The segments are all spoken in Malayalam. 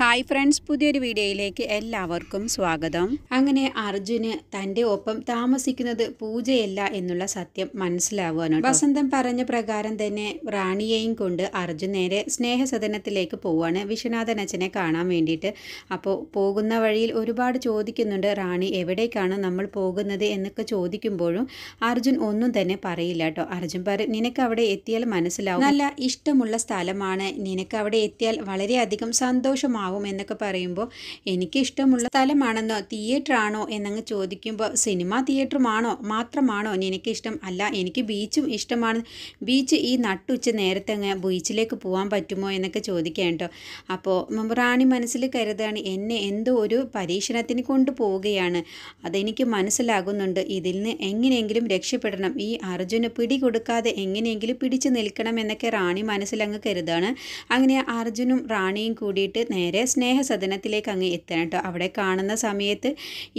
ഹായ് ഫ്രണ്ട്സ് പുതിയൊരു വീഡിയോയിലേക്ക് എല്ലാവർക്കും സ്വാഗതം അങ്ങനെ അർജുന് തൻ്റെ ഒപ്പം താമസിക്കുന്നത് പൂജയല്ല എന്നുള്ള സത്യം മനസ്സിലാവുകയാണ് വസന്തം പറഞ്ഞ പ്രകാരം തന്നെ റാണിയെയും കൊണ്ട് അർജുൻ നേരെ സ്നേഹസദനത്തിലേക്ക് പോവാണ് വിശ്വനാഥൻ അച്ഛനെ കാണാൻ വേണ്ടിയിട്ട് അപ്പോൾ പോകുന്ന വഴിയിൽ ഒരുപാട് ചോദിക്കുന്നുണ്ട് റാണി എവിടേക്കാണ് നമ്മൾ പോകുന്നത് എന്നൊക്കെ ചോദിക്കുമ്പോഴും അർജുൻ ഒന്നും തന്നെ പറയില്ല കേട്ടോ അർജുൻ പറ നിനക്ക് അവിടെ എത്തിയാൽ മനസ്സിലാവും നല്ല ഇഷ്ടമുള്ള സ്ഥലമാണ് നിനക്ക് അവിടെ എത്തിയാൽ വളരെയധികം സന്തോഷമാണ് ആവും എന്നൊക്കെ പറയുമ്പോൾ എനിക്ക് ഇഷ്ടമുള്ള സ്ഥലമാണെന്നോ തിയേറ്റർ ആണോ എന്നങ്ങ് ചോദിക്കുമ്പോൾ സിനിമ തിയേറ്ററുമാണോ മാത്രമാണോ എനിക്കിഷ്ടം അല്ല എനിക്ക് ബീച്ചും ഇഷ്ടമാണ് ബീച്ച് ഈ നട്ടുച്ച നേരത്തെ അങ്ങ് ബീച്ചിലേക്ക് പോകാൻ പറ്റുമോ എന്നൊക്കെ ചോദിക്കാം കേട്ടോ അപ്പോൾ റാണി മനസ്സിൽ കരുതാണ് എന്നെ എന്തോ ഒരു പരീക്ഷണത്തിന് കൊണ്ടുപോവുകയാണ് അതെനിക്ക് മനസ്സിലാകുന്നുണ്ട് ഇതിൽ നിന്ന് എങ്ങനെയെങ്കിലും രക്ഷപ്പെടണം ഈ അർജുന് പിടികൊടുക്കാതെ എങ്ങനെയെങ്കിലും പിടിച്ചു നിൽക്കണം എന്നൊക്കെ റാണി മനസ്സിലങ്ങ് കരുതാണ് അങ്ങനെ അർജുനും റാണിയും കൂടിയിട്ട് നേരെ നേരെ സ്നേഹസദനത്തിലേക്ക് അങ്ങ് എത്തണം കേട്ടോ അവിടെ കാണുന്ന സമയത്ത്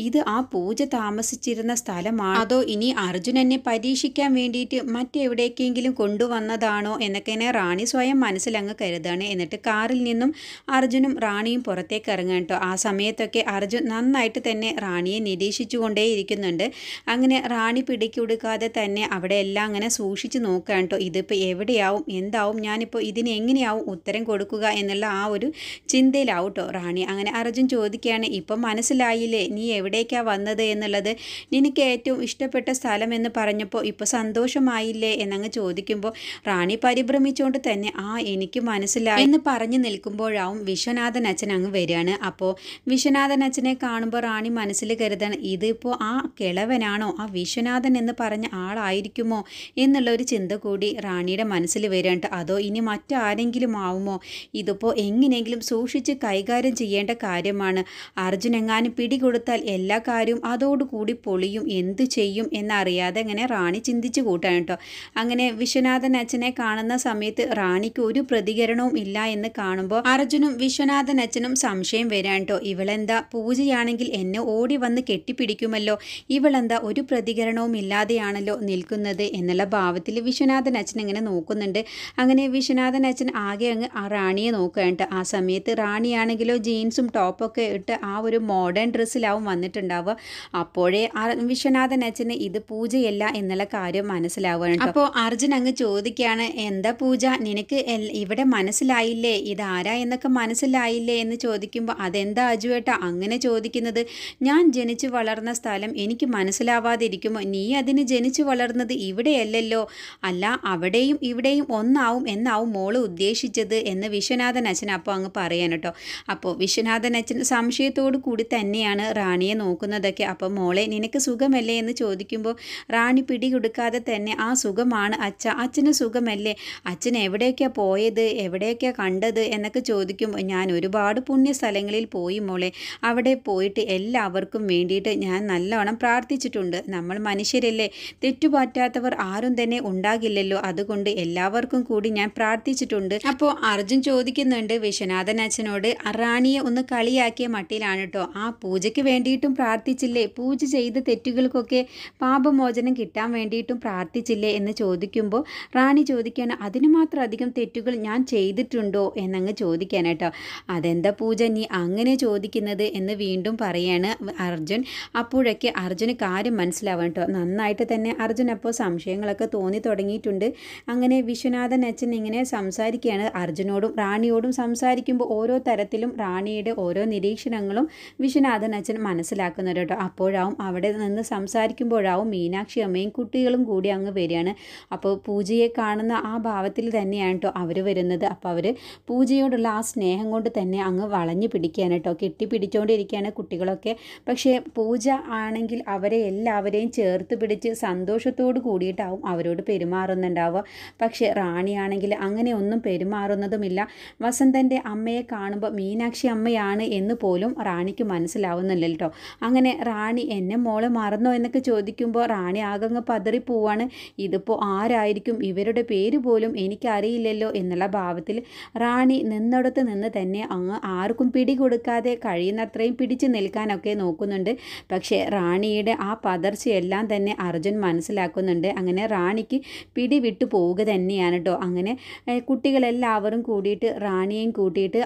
ഇത് ആ പൂജ താമസിച്ചിരുന്ന സ്ഥലമാണ് അതോ ഇനി അർജുൻ പരീക്ഷിക്കാൻ വേണ്ടിയിട്ട് മറ്റെവിടേക്കെങ്കിലും കൊണ്ടുവന്നതാണോ എന്നൊക്കെ തന്നെ റാണി സ്വയം മനസ്സിലങ്ങ് കരുതാണ് എന്നിട്ട് കാറിൽ നിന്നും അർജുനും റാണിയും പുറത്തേക്ക് ഇറങ്ങുക കേട്ടോ ആ സമയത്തൊക്കെ അർജുൻ നന്നായിട്ട് തന്നെ റാണിയെ നിരീക്ഷിച്ചുകൊണ്ടേയിരിക്കുന്നുണ്ട് അങ്ങനെ റാണി പിടിക്കൊടുക്കാതെ തന്നെ അവിടെ എല്ലാം അങ്ങനെ സൂക്ഷിച്ചു നോക്കുക കേട്ടോ ഇതിപ്പോൾ എവിടെയാവും എന്താവും ഞാനിപ്പോൾ ഇതിനെങ്ങനെയാവും എങ്ങനെയാവും ഉത്തരം കൊടുക്കുക എന്നുള്ള ആ ഒരു ചിന്തയിൽ മനസ്സിലാവട്ടോ റാണി അങ്ങനെ അർജുൻ ചോദിക്കുകയാണ് ഇപ്പം മനസ്സിലായില്ലേ നീ എവിടേക്കാണ് വന്നത് എന്നുള്ളത് നിനക്ക് ഏറ്റവും ഇഷ്ടപ്പെട്ട സ്ഥലം എന്ന് പറഞ്ഞപ്പോൾ ഇപ്പോൾ സന്തോഷമായില്ലേ എന്നങ്ങ് ചോദിക്കുമ്പോൾ റാണി പരിഭ്രമിച്ചുകൊണ്ട് തന്നെ ആ എനിക്ക് മനസ്സിലായി എന്ന് പറഞ്ഞു നിൽക്കുമ്പോഴാവും വിശ്വനാഥൻ അച്ഛൻ അങ്ങ് വരികയാണ് അപ്പോൾ വിശ്വനാഥൻ അച്ഛനെ കാണുമ്പോൾ റാണി മനസ്സിൽ കരുതണം ഇതിപ്പോൾ ആ കിളവനാണോ ആ വിശ്വനാഥൻ എന്ന് പറഞ്ഞ ആളായിരിക്കുമോ എന്നുള്ള ഒരു ചിന്ത കൂടി റാണിയുടെ മനസ്സിൽ വരാണ്ട് അതോ ഇനി മറ്റാരെങ്കിലും ആവുമോ ഇതിപ്പോൾ എങ്ങനെയെങ്കിലും സൂക്ഷിച്ച് കൈകാര്യം ചെയ്യേണ്ട കാര്യമാണ് അർജുൻ എങ്ങാനും പിടികൊടുത്താൽ എല്ലാ കാര്യവും അതോടുകൂടി പൊളിയും എന്തു ചെയ്യും എന്നറിയാതെ അങ്ങനെ റാണി ചിന്തിച്ചു കൂട്ടാണ് കേട്ടോ അങ്ങനെ വിശ്വനാഥൻ അച്ഛനെ കാണുന്ന സമയത്ത് റാണിക്ക് ഒരു പ്രതികരണവും ഇല്ല എന്ന് കാണുമ്പോൾ അർജുനും വിശ്വനാഥൻ അച്ഛനും സംശയം വരാൻ കേട്ടോ ഇവളെന്താ പൂജയാണെങ്കിൽ എന്നെ ഓടി വന്ന് കെട്ടിപ്പിടിക്കുമല്ലോ ഇവളെന്താ ഒരു പ്രതികരണവും ഇല്ലാതെയാണല്ലോ നിൽക്കുന്നത് എന്നുള്ള ഭാവത്തിൽ വിശ്വനാഥൻ അച്ഛൻ ഇങ്ങനെ നോക്കുന്നുണ്ട് അങ്ങനെ വിശ്വനാഥൻ അച്ഛൻ ആകെ അങ്ങ് റാണിയെ നോക്കുകയാണ് ആ സമയത്ത് റാണി മണിയാണെങ്കിലോ ജീൻസും ടോപ്പൊക്കെ ഇട്ട് ആ ഒരു മോഡേൺ ഡ്രസ്സിലാവും വന്നിട്ടുണ്ടാവുക അപ്പോഴേ വിശ്വനാഥൻ അച്ഛന് ഇത് പൂജയല്ല എന്നുള്ള കാര്യം മനസ്സിലാവുകയാണ് അപ്പോൾ അർജുൻ അങ്ങ് ചോദിക്കുകയാണ് എന്താ പൂജ നിനക്ക് ഇവിടെ മനസ്സിലായില്ലേ ഇതാരാ എന്നൊക്കെ മനസ്സിലായില്ലേ എന്ന് ചോദിക്കുമ്പോൾ അതെന്താ ഏട്ടാ അങ്ങനെ ചോദിക്കുന്നത് ഞാൻ ജനിച്ചു വളർന്ന സ്ഥലം എനിക്ക് മനസ്സിലാവാതിരിക്കുമ്പോൾ നീ അതിന് ജനിച്ചു വളർന്നത് ഇവിടെയല്ലല്ലോ അല്ല അവിടെയും ഇവിടെയും ഒന്നാവും എന്നാവും മോള് ഉദ്ദേശിച്ചത് എന്ന് വിശ്വനാഥൻ അച്ഛൻ അപ്പോൾ അങ്ങ് പറയാൻ കേട്ടോ അപ്പോൾ വിശ്വനാഥൻ അച്ഛൻ സംശയത്തോടു കൂടി തന്നെയാണ് റാണിയെ നോക്കുന്നതൊക്കെ അപ്പോൾ മോളെ നിനക്ക് സുഖമല്ലേ എന്ന് ചോദിക്കുമ്പോൾ റാണി പിടികൊടുക്കാതെ തന്നെ ആ സുഖമാണ് അച്ഛ അച്ഛന് സുഖമല്ലേ അച്ഛൻ എവിടെയൊക്കെയാ പോയത് എവിടെയൊക്കെയാ കണ്ടത് എന്നൊക്കെ ചോദിക്കുമ്പോൾ ഞാൻ ഒരുപാട് പുണ്യ സ്ഥലങ്ങളിൽ പോയി മോളെ അവിടെ പോയിട്ട് എല്ലാവർക്കും വേണ്ടിയിട്ട് ഞാൻ നല്ലോണം പ്രാർത്ഥിച്ചിട്ടുണ്ട് നമ്മൾ മനുഷ്യരല്ലേ തെറ്റുപാറ്റാത്തവർ ആരും തന്നെ ഉണ്ടാകില്ലല്ലോ അതുകൊണ്ട് എല്ലാവർക്കും കൂടി ഞാൻ പ്രാർത്ഥിച്ചിട്ടുണ്ട് അപ്പോൾ അർജുൻ ചോദിക്കുന്നുണ്ട് വിശ്വനാഥൻ അച്ഛനോട് കൊണ്ട് അറാണിയെ ഒന്ന് കളിയാക്കിയ മട്ടിലാണ് കേട്ടോ ആ പൂജയ്ക്ക് വേണ്ടിയിട്ടും പ്രാർത്ഥിച്ചില്ലേ പൂജ ചെയ്ത തെറ്റുകൾക്കൊക്കെ പാപമോചനം കിട്ടാൻ വേണ്ടിയിട്ടും പ്രാർത്ഥിച്ചില്ലേ എന്ന് ചോദിക്കുമ്പോൾ റാണി ചോദിക്കുകയാണ് അതിന് മാത്രം അധികം തെറ്റുകൾ ഞാൻ ചെയ്തിട്ടുണ്ടോ എന്നങ്ങ് ചോദിക്കാൻ കേട്ടോ അതെന്താ പൂജ നീ അങ്ങനെ ചോദിക്കുന്നത് എന്ന് വീണ്ടും പറയാണ് അർജുൻ അപ്പോഴൊക്കെ അർജുന് കാര്യം മനസ്സിലാവണം കേട്ടോ നന്നായിട്ട് തന്നെ അർജുൻ അപ്പോൾ സംശയങ്ങളൊക്കെ തോന്നി തുടങ്ങിയിട്ടുണ്ട് അങ്ങനെ വിശ്വനാഥൻ അച്ഛൻ ഇങ്ങനെ സംസാരിക്കുകയാണ് അർജുനോടും റാണിയോടും സംസാരിക്കുമ്പോൾ ഓരോ തരത്തിലും റാണിയുടെ ഓരോ നിരീക്ഷണങ്ങളും വിശ്വനാഥൻ അച്ഛൻ മനസ്സിലാക്കുന്നുണ്ട് കേട്ടോ അപ്പോഴാവും അവിടെ നിന്ന് സംസാരിക്കുമ്പോഴാവും മീനാക്ഷി അമ്മയും കുട്ടികളും കൂടി അങ്ങ് വരികയാണ് അപ്പോൾ പൂജയെ കാണുന്ന ആ ഭാവത്തിൽ തന്നെയാണ് കേട്ടോ അവർ വരുന്നത് അപ്പോൾ അവർ പൂജയോടുള്ള ആ സ്നേഹം കൊണ്ട് തന്നെ അങ്ങ് വളഞ്ഞു പിടിക്കുകയാണ് കേട്ടോ കെട്ടിപ്പിടിച്ചുകൊണ്ടിരിക്കുകയാണ് കുട്ടികളൊക്കെ പക്ഷേ പൂജ ആണെങ്കിൽ അവരെ എല്ലാവരെയും ചേർത്ത് പിടിച്ച് സന്തോഷത്തോട് കൂടിയിട്ടാവും അവരോട് പെരുമാറുന്നുണ്ടാവുക പക്ഷേ റാണിയാണെങ്കിൽ അങ്ങനെ ഒന്നും പെരുമാറുന്നതുമില്ല വസന്തൻ്റെ അമ്മയെ കാണുമ്പോൾ കാണുമ്പോൾ മീനാക്ഷി അമ്മയാണ് എന്ന് പോലും റാണിക്ക് മനസ്സിലാവുന്നില്ല കേട്ടോ അങ്ങനെ റാണി എന്നെ മോളെ മറന്നോ എന്നൊക്കെ ചോദിക്കുമ്പോൾ റാണി ആകങ്ങ് പതറി പോവാണ് ഇതിപ്പോൾ ആരായിരിക്കും ഇവരുടെ പേര് പോലും എനിക്കറിയില്ലല്ലോ എന്നുള്ള ഭാവത്തിൽ റാണി നിന്നിടത്ത് നിന്ന് തന്നെ അങ്ങ് ആർക്കും പിടി കൊടുക്കാതെ കഴിയുന്നത്രയും പിടിച്ചു നിൽക്കാനൊക്കെ നോക്കുന്നുണ്ട് പക്ഷേ റാണിയുടെ ആ പതർച്ചയെല്ലാം തന്നെ അർജുൻ മനസ്സിലാക്കുന്നുണ്ട് അങ്ങനെ റാണിക്ക് പിടി വിട്ടു പോവുക തന്നെയാണ് കേട്ടോ അങ്ങനെ കുട്ടികളെല്ലാവരും കൂടിയിട്ട് റാണിയെയും കൂട്ടിയിട്ട്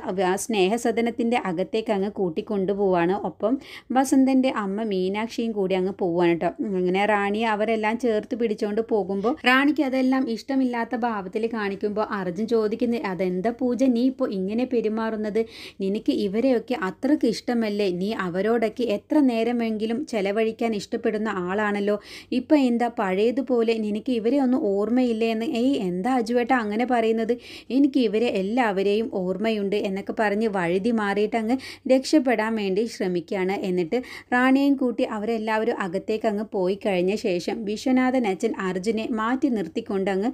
സ്നേഹസദനത്തിൻ്റെ അകത്തേക്ക് അങ്ങ് കൂട്ടിക്കൊണ്ടുപോവാണ് ഒപ്പം വസന്തൻ്റെ അമ്മ മീനാക്ഷിയും കൂടി അങ്ങ് പോവാണ് കേട്ടോ അങ്ങനെ റാണിയെ അവരെല്ലാം ചേർത്ത് പിടിച്ചുകൊണ്ട് പോകുമ്പോൾ റാണിക്ക് അതെല്ലാം ഇഷ്ടമില്ലാത്ത ഭാവത്തിൽ കാണിക്കുമ്പോൾ അർജുൻ ചോദിക്കുന്നത് അതെന്താ പൂജ നീ ഇപ്പോൾ ഇങ്ങനെ പെരുമാറുന്നത് നിനക്ക് ഇവരെയൊക്കെ അത്രക്ക് ഇഷ്ടമല്ലേ നീ അവരോടൊക്കെ എത്ര നേരമെങ്കിലും ചെലവഴിക്കാൻ ഇഷ്ടപ്പെടുന്ന ആളാണല്ലോ ഇപ്പം എന്താ പഴയതുപോലെ നിനക്ക് ഇവരെ ഒന്നും ഓർമ്മയില്ലേ എന്ന് ഏയ് എന്താ അജുവേട്ട അങ്ങനെ പറയുന്നത് എനിക്ക് ഇവരെ എല്ലാവരെയും ഓർമ്മയുണ്ട് എന്നൊക്കെ പറഞ്ഞ് വഴുതി മാറിയിട്ട് അങ്ങ് രക്ഷപ്പെടാൻ വേണ്ടി ശ്രമിക്കുകയാണ് എന്നിട്ട് റാണിയെയും കൂട്ടി അവരെല്ലാവരും അകത്തേക്ക് അങ്ങ് പോയി കഴിഞ്ഞ ശേഷം വിശ്വനാഥൻ അച്ഛൻ അർജുനെ മാറ്റി നിർത്തിക്കൊണ്ട് അങ്ങ്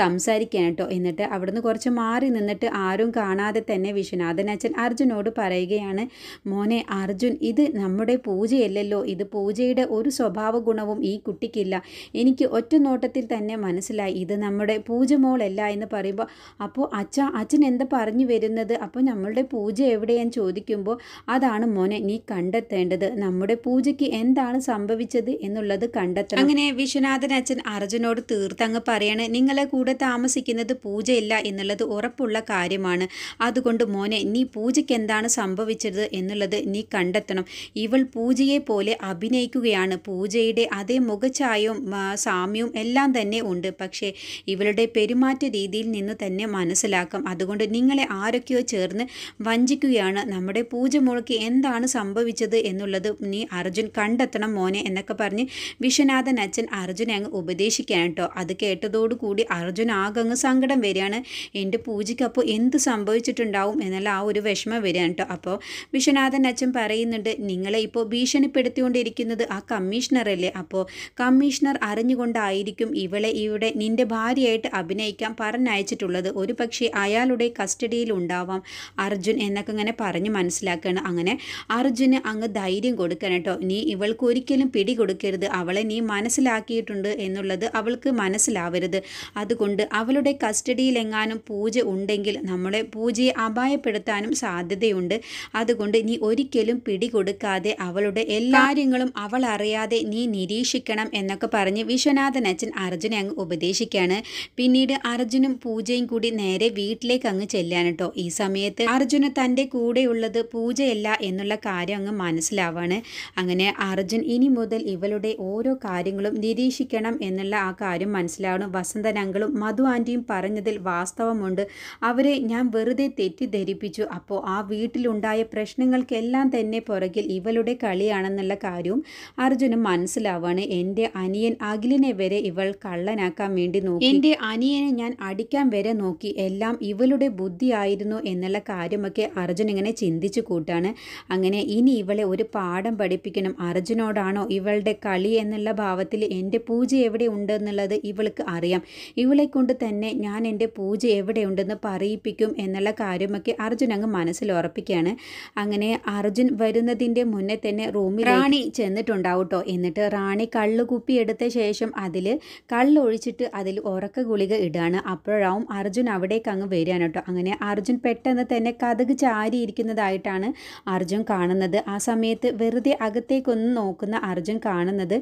സംസാരിക്കുകയാണ് കേട്ടോ എന്നിട്ട് അവിടുന്ന് കുറച്ച് മാറി നിന്നിട്ട് ആരും കാണാതെ തന്നെ വിശ്വനാഥൻ അച്ഛൻ അർജുനോട് പറയുകയാണ് മോനെ അർജുൻ ഇത് നമ്മുടെ പൂജയല്ലല്ലോ ഇത് പൂജയുടെ ഒരു സ്വഭാവ ഗുണവും ഈ കുട്ടിക്കില്ല എനിക്ക് ഒറ്റ നോട്ടത്തിൽ തന്നെ മനസ്സിലായി ഇത് നമ്മുടെ പൂജ മോളല്ല എന്ന് പറയുമ്പോൾ അപ്പോൾ അച്ഛ അച്ഛൻ എന്താ പറഞ്ഞു വരുന്നത് അപ്പോൾ നമ്മളുടെ നമ്മുടെ പൂജ എവിടെയെന്ന് ചോദിക്കുമ്പോൾ അതാണ് മോനെ നീ കണ്ടെത്തേണ്ടത് നമ്മുടെ പൂജയ്ക്ക് എന്താണ് സംഭവിച്ചത് എന്നുള്ളത് കണ്ടെത്തണം അങ്ങനെ വിശ്വനാഥൻ അച്ഛൻ അർജുനോട് തീർത്തങ്ങ് പറയാണ് നിങ്ങളെ കൂടെ താമസിക്കുന്നത് പൂജയില്ല എന്നുള്ളത് ഉറപ്പുള്ള കാര്യമാണ് അതുകൊണ്ട് മോനെ നീ പൂജയ്ക്ക് എന്താണ് സംഭവിച്ചത് എന്നുള്ളത് നീ കണ്ടെത്തണം ഇവൾ പൂജയെ പോലെ അഭിനയിക്കുകയാണ് പൂജയുടെ അതേ മുഖച്ചായവും സാമ്യവും എല്ലാം തന്നെ ഉണ്ട് പക്ഷേ ഇവളുടെ പെരുമാറ്റ രീതിയിൽ നിന്ന് തന്നെ മനസ്സിലാക്കാം അതുകൊണ്ട് നിങ്ങളെ ആരൊക്കെയോ ചേർന്ന് വഞ്ചിക്കുകയാണ് നമ്മുടെ പൂജമോൾക്ക് എന്താണ് സംഭവിച്ചത് എന്നുള്ളത് നീ അർജുൻ കണ്ടെത്തണം മോനെ എന്നൊക്കെ പറഞ്ഞ് വിശ്വനാഥൻ അച്ഛൻ അർജുനെ അങ്ങ് ഉപദേശിക്കാൻ കേട്ടോ അത് കേട്ടതോടുകൂടി അർജുൻ ആകെ അങ്ങ് സങ്കടം വരികയാണ് എൻ്റെ പൂജയ്ക്കപ്പോൾ എന്ത് സംഭവിച്ചിട്ടുണ്ടാവും എന്നുള്ള ആ ഒരു വിഷമം വരികയാണ് കേട്ടോ അപ്പോൾ വിശ്വനാഥൻ അച്ഛൻ പറയുന്നുണ്ട് നിങ്ങളെ ഇപ്പോൾ ഭീഷണിപ്പെടുത്തിക്കൊണ്ടിരിക്കുന്നത് ആ കമ്മീഷണറല്ലേ അപ്പോൾ കമ്മീഷണർ അറിഞ്ഞുകൊണ്ടായിരിക്കും ഇവളെ ഇവിടെ നിന്റെ ഭാര്യയായിട്ട് അഭിനയിക്കാൻ പറഞ്ഞയച്ചിട്ടുള്ളത് ഒരു പക്ഷേ അയാളുടെ കസ്റ്റഡിയിൽ ഉണ്ടാവാം അർജുൻ അർജുൻ എന്നൊക്കെ ഇങ്ങനെ പറഞ്ഞ് മനസ്സിലാക്കുകയാണ് അങ്ങനെ അർജുന് അങ്ങ് ധൈര്യം കൊടുക്കണം കേട്ടോ നീ ഇവൾക്ക് ഒരിക്കലും പിടി കൊടുക്കരുത് അവളെ നീ മനസ്സിലാക്കിയിട്ടുണ്ട് എന്നുള്ളത് അവൾക്ക് മനസ്സിലാവരുത് അതുകൊണ്ട് അവളുടെ കസ്റ്റഡിയിലെങ്ങാനും പൂജ ഉണ്ടെങ്കിൽ നമ്മളെ പൂജയെ അപായപ്പെടുത്താനും സാധ്യതയുണ്ട് അതുകൊണ്ട് നീ ഒരിക്കലും പിടി കൊടുക്കാതെ അവളുടെ എല്ലാ കാര്യങ്ങളും അവൾ അറിയാതെ നീ നിരീക്ഷിക്കണം എന്നൊക്കെ പറഞ്ഞ് വിശ്വനാഥൻ അച്ഛൻ അർജുനെ അങ്ങ് ഉപദേശിക്കുകയാണ് പിന്നീട് അർജുനും പൂജയും കൂടി നേരെ വീട്ടിലേക്ക് അങ്ങ് ചെല്ലാണ് ഈ സമയത്ത് അർജുൻ അർജുന് തൻ്റെ കൂടെയുള്ളത് പൂജയല്ല എന്നുള്ള കാര്യം അങ്ങ് മനസ്സിലാവാണ് അങ്ങനെ അർജുൻ ഇനി മുതൽ ഇവളുടെ ഓരോ കാര്യങ്ങളും നിരീക്ഷിക്കണം എന്നുള്ള ആ കാര്യം മനസ്സിലാവണം വസന്തനങ്കളും മധു ആൻറ്റിയും പറഞ്ഞതിൽ വാസ്തവമുണ്ട് അവരെ ഞാൻ വെറുതെ തെറ്റിദ്ധരിപ്പിച്ചു അപ്പോൾ ആ വീട്ടിലുണ്ടായ പ്രശ്നങ്ങൾക്കെല്ലാം തന്നെ പുറകിൽ ഇവളുടെ കളിയാണെന്നുള്ള കാര്യവും അർജുന് മനസ്സിലാവാണ് എൻ്റെ അനിയൻ അഖിലിനെ വരെ ഇവൾ കള്ളനാക്കാൻ വേണ്ടി നോക്കി എൻ്റെ അനിയനെ ഞാൻ അടിക്കാൻ വരെ നോക്കി എല്ലാം ഇവളുടെ ബുദ്ധിയായിരുന്നു എന്നുള്ള കാര്യം ഇതുമൊക്കെ അർജുൻ ഇങ്ങനെ ചിന്തിച്ച് കൂട്ടാണ് അങ്ങനെ ഇനി ഇവളെ ഒരു പാഠം പഠിപ്പിക്കണം അർജുനോടാണോ ഇവളുടെ കളി എന്നുള്ള ഭാവത്തിൽ എൻ്റെ പൂജ എവിടെ ഉണ്ടെന്നുള്ളത് ഇവൾക്ക് അറിയാം ഇവളെ കൊണ്ട് തന്നെ ഞാൻ എൻ്റെ പൂജ എവിടെ ഉണ്ടെന്ന് പറയിപ്പിക്കും എന്നുള്ള കാര്യമൊക്കെ അർജുൻ അങ്ങ് മനസ്സിൽ ഉറപ്പിക്കുകയാണ് അങ്ങനെ അർജുൻ വരുന്നതിൻ്റെ മുന്നേ തന്നെ റൂമിൽ റാണി ചെന്നിട്ടുണ്ടാവും കേട്ടോ എന്നിട്ട് റാണി കള്ള് കുപ്പി എടുത്ത ശേഷം അതിൽ കള്ളൊഴിച്ചിട്ട് അതിൽ ഉറക്ക ഗുളിക ഇടുകയാണ് അപ്പോഴാവും അർജുൻ അവിടേക്ക് അങ്ങ് വരികയാണ് കേട്ടോ അങ്ങനെ അർജുൻ പെട്ടെന്ന് തന്നെ കഥക് ചാരിയിരിക്കുന്നതായിട്ടാണ് അർജുൻ കാണുന്നത് ആ സമയത്ത് വെറുതെ അകത്തേക്കൊന്ന് നോക്കുന്ന അർജുൻ കാണുന്നത്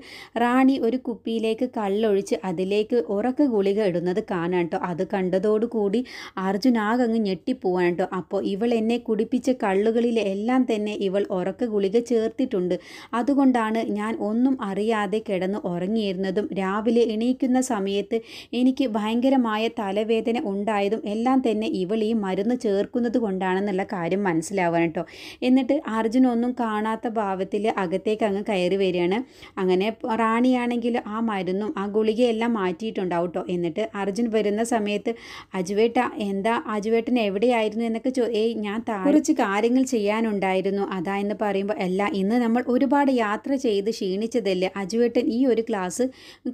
റാണി ഒരു കുപ്പിയിലേക്ക് കള്ളൊഴിച്ച് അതിലേക്ക് ഉറക്ക ഗുളിക ഇടുന്നത് കാണാൻ കേട്ടോ അത് കണ്ടതോടുകൂടി അർജുൻ ആകെ അങ്ങ് ഞെട്ടിപ്പോവാൻ കേട്ടോ അപ്പോൾ ഇവൾ എന്നെ കുടിപ്പിച്ച കള്ളുകളിലെല്ലാം തന്നെ ഇവൾ ഉറക്ക ഗുളിക ചേർത്തിട്ടുണ്ട് അതുകൊണ്ടാണ് ഞാൻ ഒന്നും അറിയാതെ കിടന്ന് ഉറങ്ങിയിരുന്നതും രാവിലെ എണീക്കുന്ന സമയത്ത് എനിക്ക് ഭയങ്കരമായ തലവേദന ഉണ്ടായതും എല്ലാം തന്നെ ഇവൾ ഈ മരുന്ന് ചേർക്കുന്നത് കൊണ്ടാണ് ആരാണെന്നുള്ള കാര്യം മനസ്സിലാവാൻ കേട്ടോ എന്നിട്ട് അർജുൻ ഒന്നും കാണാത്ത ഭാവത്തിൽ അകത്തേക്ക് അങ്ങ് കയറി വരികയാണ് അങ്ങനെ റാണിയാണെങ്കിൽ ആ മരുന്നും ആ ഗുളികയെല്ലാം മാറ്റിയിട്ടുണ്ടാവും എന്നിട്ട് അർജുൻ വരുന്ന സമയത്ത് അജുവേട്ട എന്താ അജുവേട്ടൻ എവിടെയായിരുന്നു എന്നൊക്കെ ചോ ഏയ് ഞാൻ കുറച്ച് കാര്യങ്ങൾ ചെയ്യാനുണ്ടായിരുന്നു അതാ എന്ന് പറയുമ്പോൾ അല്ല ഇന്ന് നമ്മൾ ഒരുപാട് യാത്ര ചെയ്ത് ക്ഷീണിച്ചതല്ലേ അജുവേട്ടൻ ഈ ഒരു ക്ലാസ്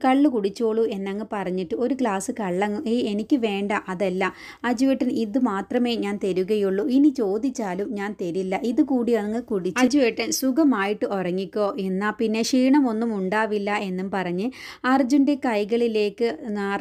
കള്ള് കുടിച്ചോളൂ എന്നങ്ങ് പറഞ്ഞിട്ട് ഒരു ക്ലാസ് കള്ളങ്ങ് ഏയ് എനിക്ക് വേണ്ട അതല്ല അജുവേട്ടൻ ഇത് മാത്രമേ ഞാൻ തരികയുള്ളൂ ഇനി ചോദിച്ചാലും ഞാൻ തരില്ല ഇത് കൂടി അങ്ങ് കുടിച്ച് അജുവേട്ടൻ സുഖമായിട്ട് ഉറങ്ങിക്കോ എന്നാൽ പിന്നെ ക്ഷീണമൊന്നും ഉണ്ടാവില്ല എന്നും പറഞ്ഞ് അർജുൻ്റെ കൈകളിലേക്ക്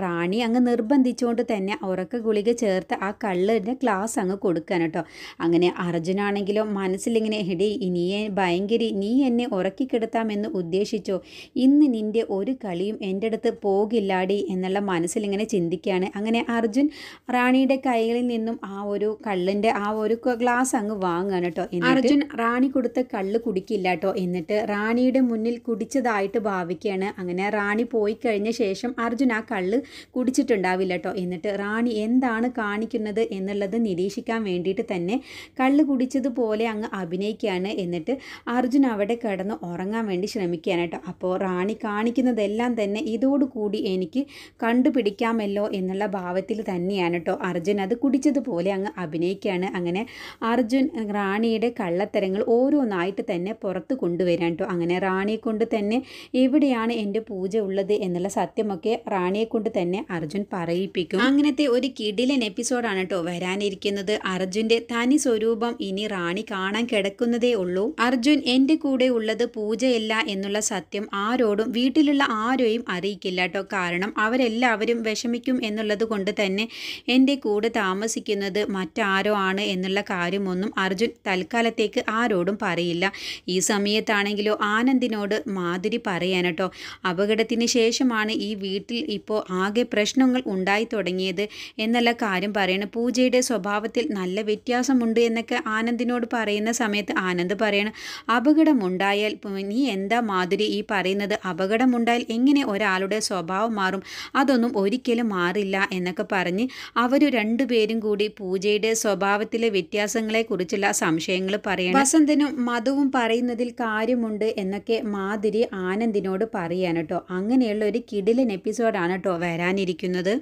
റാണി അങ്ങ് നിർബന്ധിച്ചുകൊണ്ട് തന്നെ ഉറക്ക ഗുളിക ചേർത്ത് ആ കള്ളിൻ്റെ ഗ്ലാസ് അങ്ങ് കൊടുക്കാൻ കേട്ടോ അങ്ങനെ അർജുനാണെങ്കിലും മനസ്സിലിങ്ങനെ എടി ഇനിയെ ഭയങ്കരി നീ എന്നെ ഉറക്കിക്കിടത്താമെന്ന് ഉദ്ദേശിച്ചോ ഇന്ന് നിൻ്റെ ഒരു കളിയും എൻ്റെ അടുത്ത് പോകില്ലാടി എന്നുള്ള മനസ്സിലിങ്ങനെ ചിന്തിക്കുകയാണ് അങ്ങനെ അർജുൻ റാണിയുടെ കൈകളിൽ നിന്നും ആ ഒരു കള്ളിൻ്റെ ആ ഒരു ഗ്ലാസ് അങ്ങ് വാങ്ങാൻ കേട്ടോ അർജുൻ റാണി കൊടുത്ത കള്ള് കുടിക്കില്ല കേട്ടോ എന്നിട്ട് റാണിയുടെ മുന്നിൽ കുടിച്ചതായിട്ട് ഭാവിക്കുകയാണ് അങ്ങനെ റാണി പോയി കഴിഞ്ഞ ശേഷം അർജുൻ ആ കള്ള് കുടിച്ചിട്ടുണ്ടാവില്ല കേട്ടോ എന്നിട്ട് റാണി എന്താണ് കാണിക്കുന്നത് എന്നുള്ളത് നിരീക്ഷിക്കാൻ വേണ്ടിയിട്ട് തന്നെ കള്ള് കുടിച്ചതുപോലെ അങ്ങ് അഭിനയിക്കുകയാണ് എന്നിട്ട് അർജുൻ അവിടെ കിടന്ന് ഉറങ്ങാൻ വേണ്ടി ശ്രമിക്കുകയാണ് കേട്ടോ അപ്പോൾ റാണി കാണിക്കുന്നതെല്ലാം തന്നെ ഇതോടുകൂടി എനിക്ക് കണ്ടുപിടിക്കാമല്ലോ എന്നുള്ള ഭാവത്തിൽ തന്നെയാണ് കേട്ടോ അർജുൻ അത് കുടിച്ചതുപോലെ അങ്ങ് അഭിനയിക്കുകയാണ് അങ്ങനെ അർജുൻ റാണിയുടെ കള്ളത്തരങ്ങൾ ഓരോന്നായിട്ട് തന്നെ പുറത്ത് കൊണ്ടുവരാൻ കേട്ടോ അങ്ങനെ റാണിയെ കൊണ്ട് തന്നെ എവിടെയാണ് എൻ്റെ പൂജ ഉള്ളത് എന്നുള്ള സത്യമൊക്കെ റാണിയെ കൊണ്ട് തന്നെ അർജുൻ പറയിപ്പിക്കും അങ്ങനത്തെ ഒരു കിടിലൻ എപ്പിസോഡാണ് കേട്ടോ വരാനിരിക്കുന്നത് അർജുൻ്റെ തനി സ്വരൂപം ഇനി റാണി കാണാൻ കിടക്കുന്നതേ ഉള്ളൂ അർജുൻ എൻ്റെ കൂടെ ഉള്ളത് പൂജയല്ല എന്നുള്ള സത്യം ആരോടും വീട്ടിലുള്ള ആരെയും അറിയിക്കില്ല കേട്ടോ കാരണം അവരെല്ലാവരും വിഷമിക്കും എന്നുള്ളത് കൊണ്ട് തന്നെ എൻ്റെ കൂടെ താമസിക്കുന്നത് മറ്റാരോ ആണ് എന്നുള്ള കാര്യമൊന്നും അർജുൻ തൽക്കാലത്തേക്ക് ആരോടും പറയില്ല ഈ സമയത്താണെങ്കിലോ ആനന്ദിനോട് മാധുരി പറയാനട്ടോ അപകടത്തിന് ശേഷമാണ് ഈ വീട്ടിൽ ഇപ്പോൾ ആകെ പ്രശ്നങ്ങൾ ഉണ്ടായി തുടങ്ങിയത് എന്നുള്ള കാര്യം പറയണം പൂജയുടെ സ്വഭാവത്തിൽ നല്ല വ്യത്യാസമുണ്ട് എന്നൊക്കെ ആനന്ദിനോട് പറയുന്ന സമയത്ത് ആനന്ദ് പറയണം അപകടമുണ്ടായാൽ നീ എന്താ മാധുരി ഈ പറയുന്നത് അപകടമുണ്ടായാൽ എങ്ങനെ ഒരാളുടെ സ്വഭാവം മാറും അതൊന്നും ഒരിക്കലും മാറില്ല എന്നൊക്കെ പറഞ്ഞ് അവർ രണ്ടുപേരും കൂടി പൂജയുടെ സ്വഭാവത്തിൽ തമ്മിലെ വ്യത്യാസങ്ങളെക്കുറിച്ചുള്ള സംശയങ്ങൾ പറയണം വസന്തനും മധുവും പറയുന്നതിൽ കാര്യമുണ്ട് എന്നൊക്കെ മാതിരി ആനന്ദിനോട് പറയാനട്ടോ അങ്ങനെയുള്ള ഒരു കിടിലൻ എപ്പിസോഡാണ് കേട്ടോ വരാനിരിക്കുന്നത്